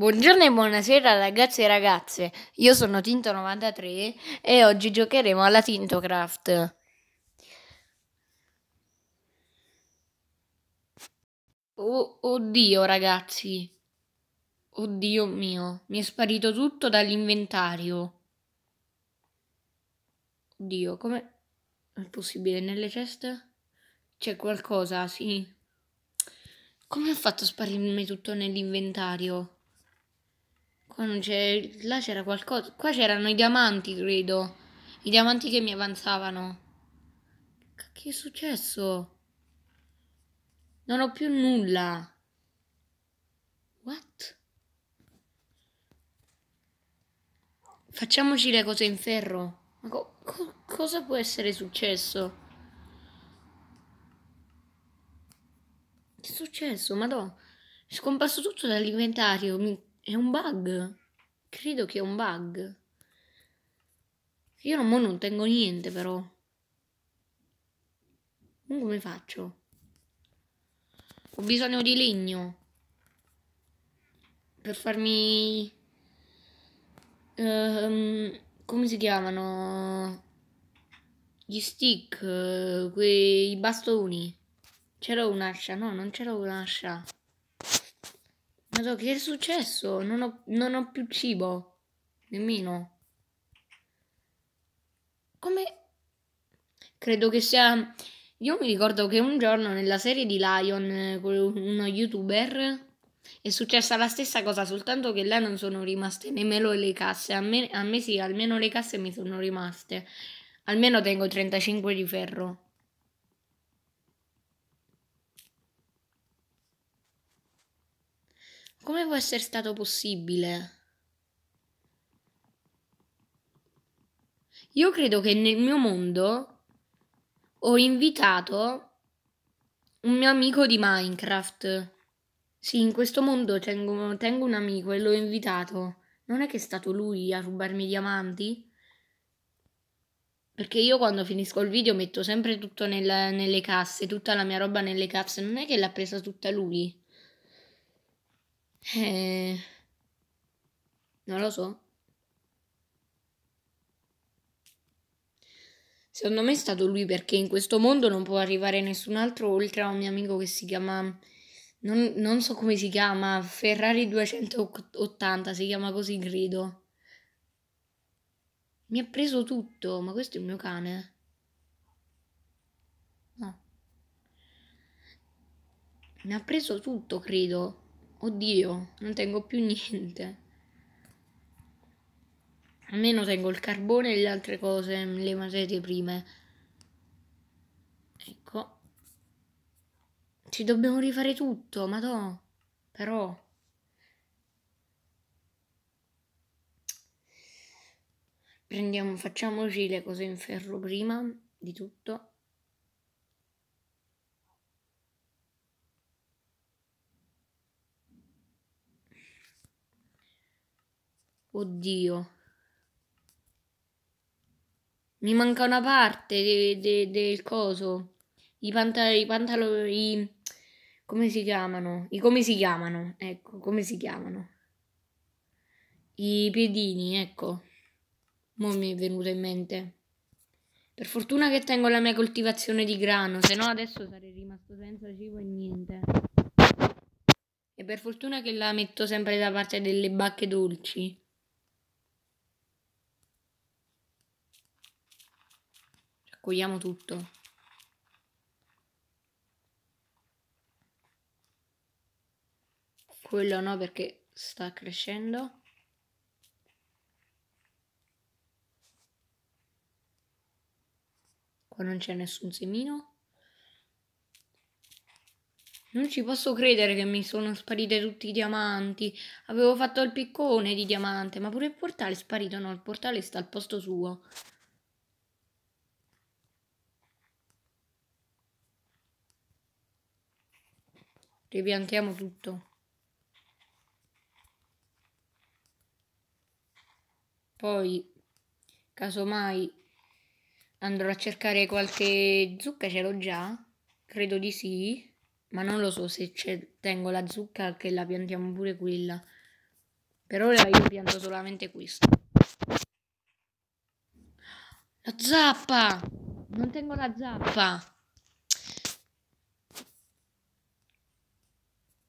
Buongiorno e buonasera ragazzi e ragazze, io sono Tinto93 e oggi giocheremo alla Tintocraft. Oh, oddio ragazzi, oddio mio, mi è sparito tutto dall'inventario. Oddio, come... è possibile nelle ceste? C'è qualcosa, sì. Come ha fatto a sparirmi tutto nell'inventario? Qua oh, non c'è. Là c'era qualcosa. Qua c'erano i diamanti, credo. I diamanti che mi avanzavano. Che è successo? Non ho più nulla. What? Facciamoci le cose in ferro. Ma co co cosa può essere successo? Che è successo? Madò. È scomparso tutto dall'inventario. Mi è un bug. Credo che è un bug. Io non, non tengo niente però. Come faccio? Ho bisogno di legno. Per farmi... Um, come si chiamano? Gli stick, eh, quei bastoni. C'era un'ascia, no, non c'era un'ascia. Madonna, che è successo? Non ho, non ho più cibo. Nemmeno. Come... Credo che sia... Io mi ricordo che un giorno nella serie di Lion, uno youtuber, è successa la stessa cosa, soltanto che là non sono rimaste nemmeno le casse. A me, a me sì, almeno le casse mi sono rimaste. Almeno tengo 35 di ferro. Come può essere stato possibile? Io credo che nel mio mondo ho invitato un mio amico di Minecraft. Sì, in questo mondo tengo, tengo un amico e l'ho invitato. Non è che è stato lui a rubarmi i diamanti? Perché io quando finisco il video metto sempre tutto nel, nelle casse, tutta la mia roba nelle casse, non è che l'ha presa tutta lui. Eh, non lo so. Secondo me è stato lui perché in questo mondo non può arrivare nessun altro oltre a un mio amico che si chiama... Non, non so come si chiama, Ferrari 280, si chiama così, grido. Mi ha preso tutto, ma questo è il mio cane. No. Mi ha preso tutto, credo. Oddio, non tengo più niente. Almeno tengo il carbone e le altre cose, le materie prime. Ecco. Ci dobbiamo rifare tutto, ma no. Però... Prendiamo, facciamoci le cose in ferro prima di tutto. Oddio. Mi manca una parte de, de, del coso. I, panta, i pantaloni... Come si chiamano? I come si chiamano? Ecco, come si chiamano? I piedini, ecco. Mo' mi è venuto in mente. Per fortuna che tengo la mia coltivazione di grano, se no adesso sarei rimasto senza cibo e niente. E per fortuna che la metto sempre da parte delle bacche dolci. raccogliamo tutto. Quello no perché sta crescendo. Qua non c'è nessun semino. Non ci posso credere che mi sono sparite tutti i diamanti. Avevo fatto il piccone di diamante, ma pure il portale è sparito. No, il portale sta al posto suo. Ripiantiamo tutto. Poi, casomai, andrò a cercare qualche zucca, ce l'ho già? Credo di sì, ma non lo so se tengo la zucca che la piantiamo pure quella. Per ora io pianto solamente questo. La zappa! Non tengo la zappa!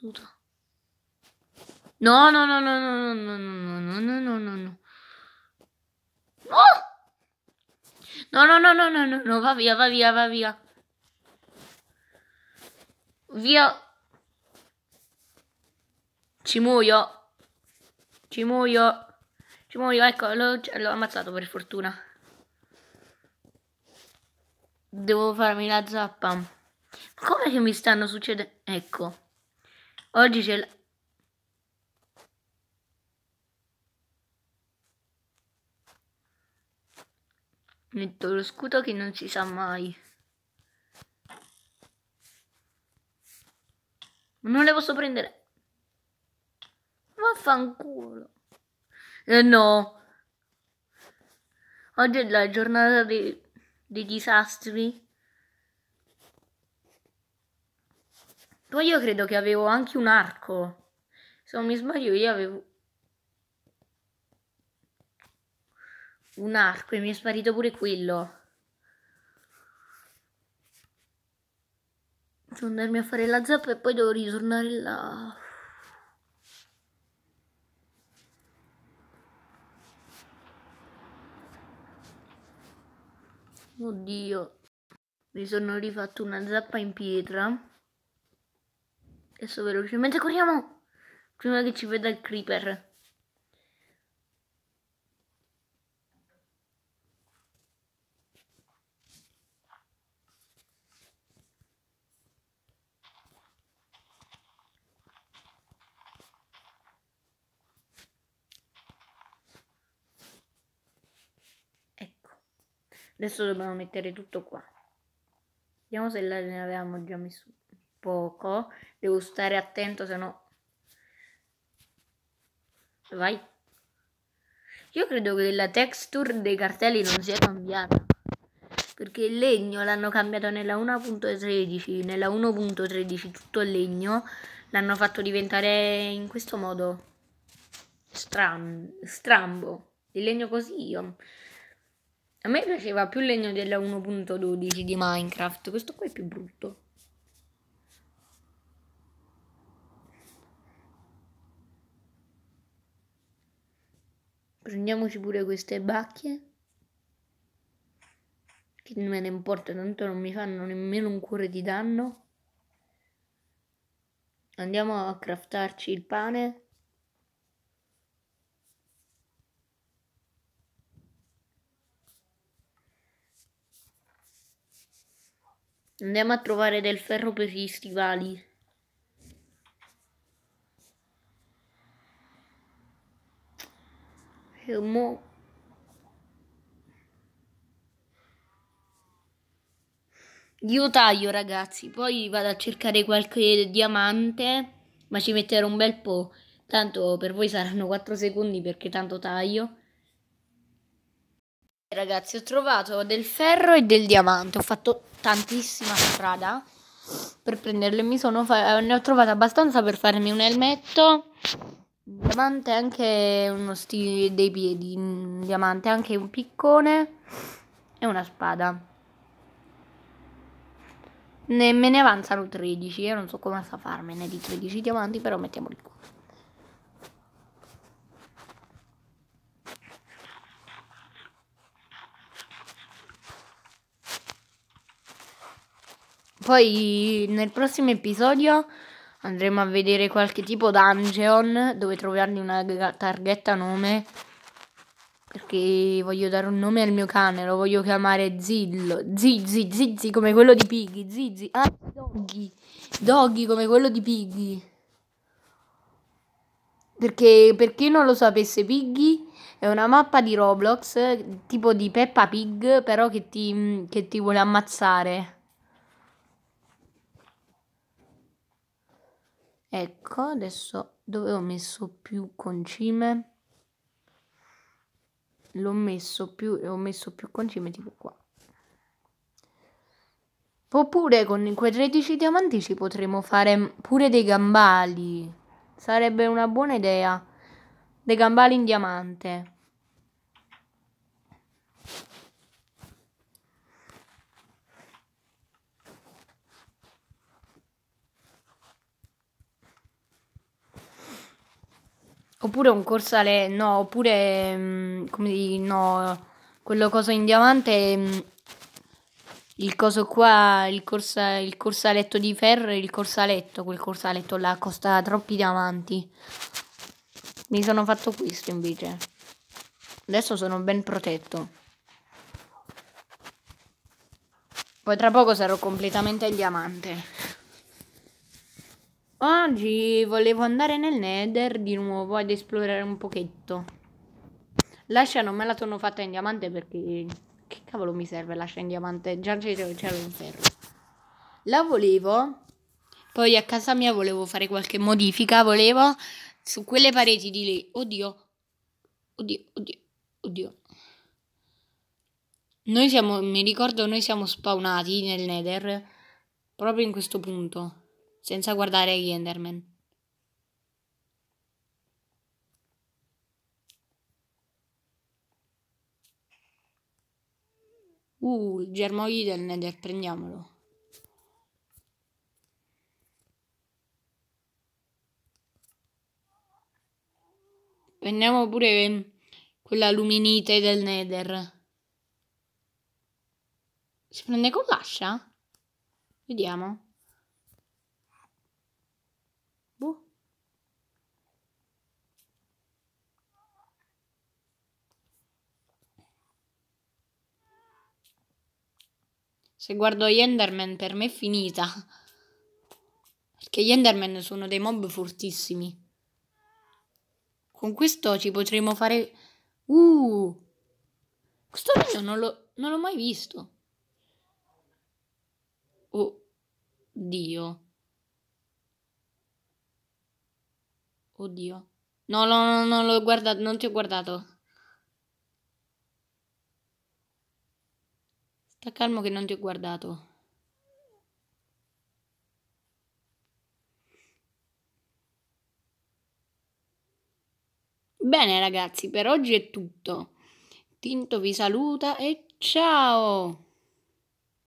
caduto. No, no, no, no, no, no, no, no, no, no, no, no. no. No, no, no, no, no, no, no, va via, va via, va via. Via. Ci muoio. Ci muoio. Ci muoio, ecco, l'ho, ammazzato per fortuna. Devo farmi la zappa. Ma come che mi stanno succedendo? Ecco. Oggi c'è... La... Metto lo scudo che non si sa mai. Non le posso prendere. Vaffanculo. Eh, no. Oggi è la giornata dei, dei disastri. Poi io credo che avevo anche un arco. Se non mi sbaglio io avevo... Un arco e mi è sparito pure quello. Devo andarmi a fare la zappa e poi devo ritornare là. Oddio. Mi sono rifatto una zappa in pietra. Adesso velocemente corriamo. Prima che ci veda il creeper. Ecco. Adesso dobbiamo mettere tutto qua. Vediamo se l'avevamo già messo poco. Devo stare attento, se no... Vai. Io credo che la texture dei cartelli non sia cambiata. Perché il legno l'hanno cambiato nella 1.13, nella 1.13 tutto il legno l'hanno fatto diventare in questo modo Stram strambo. Il legno così io. A me piaceva più il legno della 1.12 di Minecraft, questo qua è più brutto. Prendiamoci pure queste bacche. Che me ne importa, tanto non mi fanno nemmeno un cuore di danno. Andiamo a craftarci il pane. Andiamo a trovare del ferro per gli stivali. fermò. Io taglio ragazzi, poi vado a cercare qualche diamante, ma ci metterò un bel po', tanto per voi saranno 4 secondi perché tanto taglio. Ragazzi, ho trovato del ferro e del diamante, ho fatto tantissima strada per prenderle, mi sono eh, ne ho trovata abbastanza per farmi un elmetto diamante anche uno stile dei piedi, un mm, diamante anche un piccone e una spada. Ne, me ne avanzano 13, io non so come sta farmene di 13 diamanti, però mettiamoli qua. Poi nel prossimo episodio andremo a vedere qualche tipo dungeon dove trovargli una targhetta nome perché voglio dare un nome al mio cane, lo voglio chiamare Zillo, Zizi, zizi come quello di Piggy, Zizi, ah, Doggy, Doggy come quello di Piggy. Perché per chi non lo sapesse, Piggy è una mappa di Roblox, tipo di Peppa Pig, però che ti, che ti vuole ammazzare. ecco adesso dove ho messo più concime l'ho messo più e ho messo più concime tipo qua oppure con quei 13 diamanti ci potremmo fare pure dei gambali sarebbe una buona idea dei gambali in diamante Oppure un corsale, no, oppure mh, mm, come di, no, quello coso in diamante, mh, mm, il coso qua, il, corsa, il corsaletto di ferro, e il corsaletto, quel corsaletto là costa troppi diamanti. Mi sono fatto questo invece. Adesso sono ben protetto. Poi tra poco sarò completamente il diamante. Oggi volevo andare nel Nether di nuovo ad esplorare un pochetto. L'ascia non me la sono fatta in diamante perché... Che cavolo mi serve l'ascia in diamante? Già c'era un ferro. La volevo... Poi a casa mia volevo fare qualche modifica, volevo... Su quelle pareti di lì. Oddio. Oddio, oddio, oddio. Noi siamo... Mi ricordo noi siamo spawnati nel Nether. Proprio in questo punto senza guardare gli Enderman. Uh, il germogli del Nether, prendiamolo. Prendiamo pure quella luminite del Nether. Si prende con l'ascia? Vediamo. Se guardo gli Enderman per me è finita. Perché gli Enderman sono dei mob fortissimi. Con questo ci potremmo fare... Uh! Questo video non l'ho mai visto. Oh, Dio. Oddio. No, no, no, no, non ti ho guardato. Sta calmo che non ti ho guardato. Bene ragazzi, per oggi è tutto. Tinto vi saluta e ciao!